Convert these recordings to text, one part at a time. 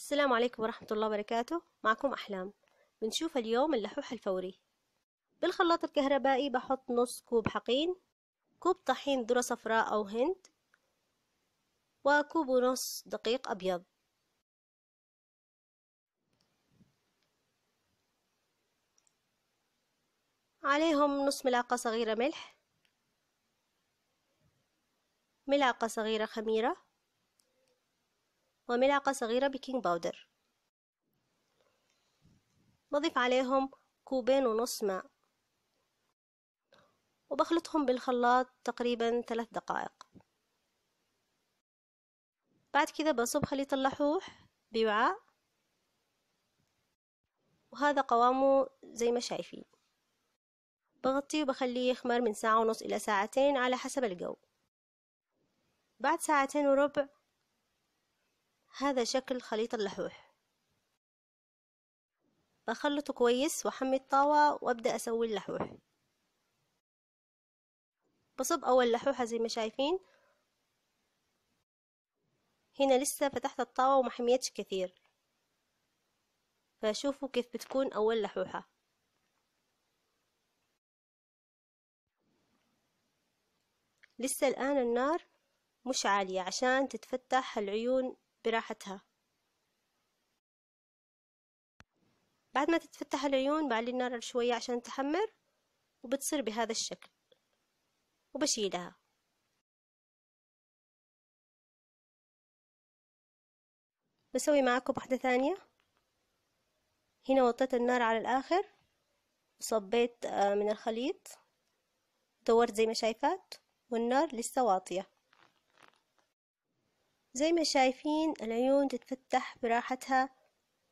السلام عليكم ورحمة الله وبركاته معكم أحلام بنشوف اليوم اللحوح الفوري بالخلاط الكهربائي بحط نص كوب حقين كوب طحين ذرة صفراء أو هند وكوب ونص دقيق أبيض عليهم نص ملعقة صغيرة ملح ملعقة صغيرة خميرة وملعقة صغيرة بيكنج باودر بضيف عليهم كوبين ونص ماء وبخلطهم بالخلاط تقريبا ثلاث دقائق بعد كده بصب خليط اللحوح بوعاء وهذا قوامه زي ما شايفين بغطيه وبخليه يخمر من ساعة ونص إلى ساعتين على حسب الجو بعد ساعتين وربع هذا شكل خليط اللحوح بخلطه كويس واحمي الطاوة وابدأ اسوي اللحوح بصب اول لحوحة زي ما شايفين هنا لسه فتحت الطاوة وما حميتش كثير فشوفوا كيف بتكون اول لحوحة لسه الآن النار مش عالية عشان تتفتح العيون براحتها بعد ما تتفتح العيون بعلي النار شوية عشان تحمر وبتصير بهذا الشكل وبشيلها بسوي معاكم واحدة ثانية هنا وطيت النار على الآخر وصبيت آه، من الخليط دورت زي ما شايفات والنار لسه واطية زي ما شايفين العيون تتفتح براحتها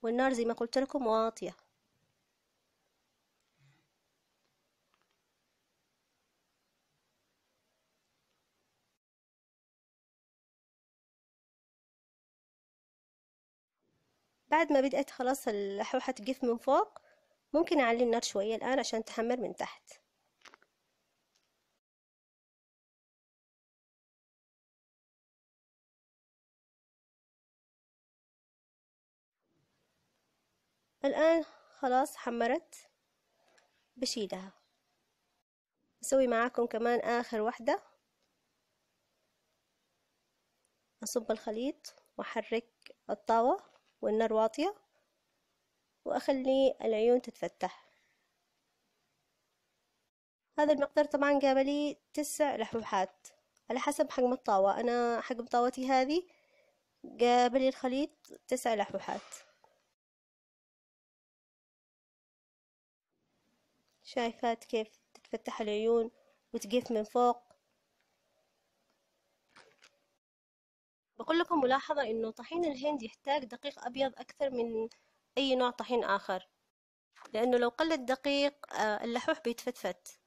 والنار زي ما قلت لكم واطية بعد ما بدأت خلاص اللحوحة تقف من فوق ممكن أعلي النار شوية الآن عشان تحمر من تحت الآن خلاص حمرت بشيلها بسوي معاكم كمان آخر واحدة أصب الخليط وأحرك الطاوة والنار واطية وأخلي العيون تتفتح هذا المقدار طبعا جاب لي تسع لحوحات على حسب حجم الطاوة أنا حجم طاوتي هذه جاب لي الخليط تسع لحوحات شايفات كيف تتفتح العيون وتقف من فوق بقول لكم ملاحظة انه طحين الهند يحتاج دقيق ابيض اكثر من اي نوع طحين اخر لانه لو قل الدقيق آه، اللحوح بيتفتفت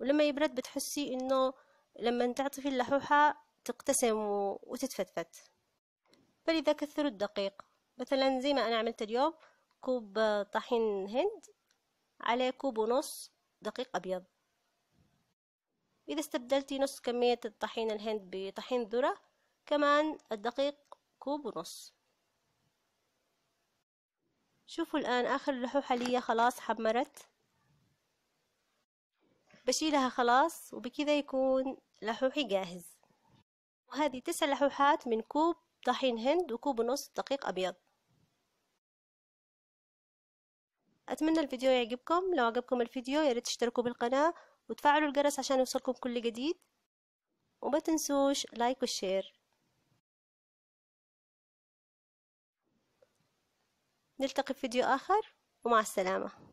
ولما يبرد بتحسي انه لما تعطفي اللحوحة تقتسم وتتفتفت فلذا كثروا الدقيق مثلا زي ما انا عملت اليوم كوب طحين هند على كوب ونص دقيق أبيض إذا استبدلتي نص كمية الطحين الهند بطحين ذرة كمان الدقيق كوب ونص شوفوا الآن آخر اللحوحة لي خلاص حمرت بشيلها خلاص وبكذا يكون لحوحي جاهز وهذه تسع لحوحات من كوب طحين هند وكوب ونص دقيق أبيض اتمنى الفيديو يعجبكم لو عجبكم الفيديو ياريت تشتركوا بالقناة وتفعلوا الجرس عشان يوصلكم كل جديد وما تنسوش لايك وشير نلتقي في فيديو آخر ومع السلامة